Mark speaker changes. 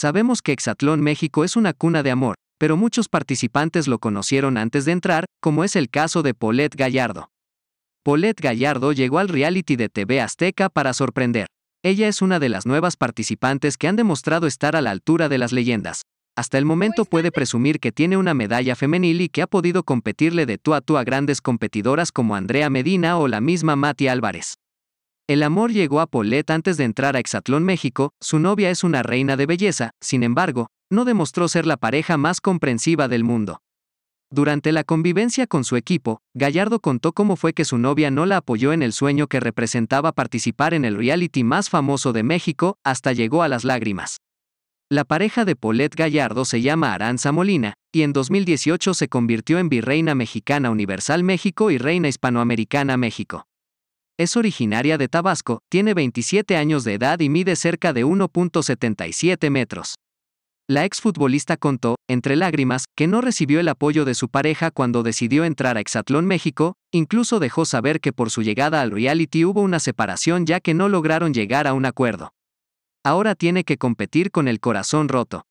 Speaker 1: Sabemos que Exatlón México es una cuna de amor, pero muchos participantes lo conocieron antes de entrar, como es el caso de Paulette Gallardo. Paulette Gallardo llegó al reality de TV Azteca para sorprender. Ella es una de las nuevas participantes que han demostrado estar a la altura de las leyendas. Hasta el momento pues, puede presumir que tiene una medalla femenil y que ha podido competirle de tú a tú a grandes competidoras como Andrea Medina o la misma Mati Álvarez. El amor llegó a Paulette antes de entrar a Exatlón México, su novia es una reina de belleza, sin embargo, no demostró ser la pareja más comprensiva del mundo. Durante la convivencia con su equipo, Gallardo contó cómo fue que su novia no la apoyó en el sueño que representaba participar en el reality más famoso de México, hasta llegó a las lágrimas. La pareja de Paulette Gallardo se llama Aranza Molina, y en 2018 se convirtió en Virreina Mexicana Universal México y Reina Hispanoamericana México. Es originaria de Tabasco, tiene 27 años de edad y mide cerca de 1.77 metros. La exfutbolista contó, entre lágrimas, que no recibió el apoyo de su pareja cuando decidió entrar a Exatlón México, incluso dejó saber que por su llegada al reality hubo una separación ya que no lograron llegar a un acuerdo. Ahora tiene que competir con el corazón roto.